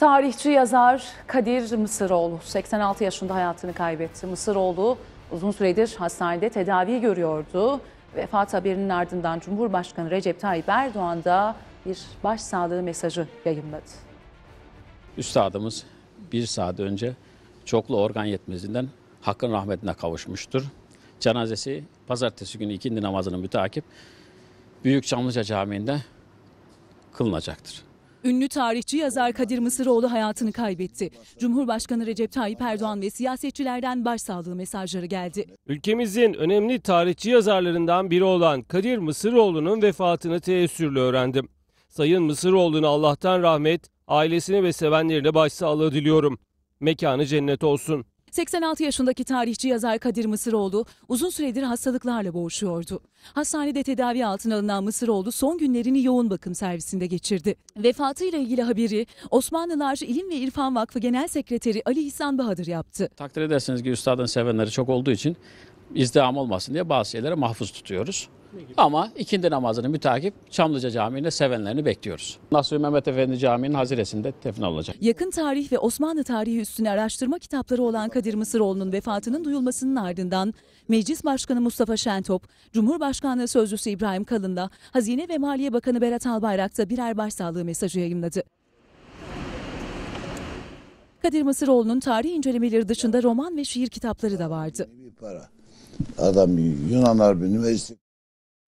Tarihçi yazar Kadir Mısıroğlu 86 yaşında hayatını kaybetti. Mısıroğlu uzun süredir hastanede tedavi görüyordu. Vefat haberinin ardından Cumhurbaşkanı Recep Tayyip Erdoğan da bir başsağlığı mesajı yayınladı. Üstadımız bir saat önce çoklu organ yetmezliğinden hakkın rahmetine kavuşmuştur. Cenazesi pazartesi günü ikindi namazının müteakip Büyük Çamlıca Camii'nde kılınacaktır. Ünlü tarihçi yazar Kadir Mısıroğlu hayatını kaybetti. Cumhurbaşkanı Recep Tayyip Erdoğan ve siyasetçilerden başsağlığı mesajları geldi. Ülkemizin önemli tarihçi yazarlarından biri olan Kadir Mısıroğlu'nun vefatını teessürle öğrendim. Sayın Mısıroğlu'na Allah'tan rahmet, ailesine ve sevenlerine başsağlığı diliyorum. Mekanı cennet olsun. 86 yaşındaki tarihçi yazar Kadir Mısıroğlu uzun süredir hastalıklarla boğuşuyordu. Hastanede tedavi altına alınan Mısıroğlu son günlerini yoğun bakım servisinde geçirdi. Vefatıyla ilgili haberi Osmanlılar İlim ve İrfan Vakfı Genel Sekreteri Ali İhsan Bahadır yaptı. Takdir edersiniz ki üstadın sevenleri çok olduğu için izdiham olmasın diye bazı şeylere mahfuz tutuyoruz. Ama ikindi namazını mütakip Çamlıca Camii'nde sevenlerini bekliyoruz. Nasuhi Mehmet Efendi Camii'nin haziresinde tefna olacak. Yakın tarih ve Osmanlı tarihi üstüne araştırma kitapları olan Kadir Mısıroğlu'nun vefatının duyulmasının ardından Meclis Başkanı Mustafa Şentop, Cumhurbaşkanlığı Sözcüsü İbrahim Kalın'la Hazine ve Maliye Bakanı Berat Albayrak'ta birer başsağlığı mesajı yayınladı. Kadir Mısıroğlu'nun tarih incelemeleri dışında roman ve şiir kitapları da vardı. Adam Yunan Harbi Üniversitesi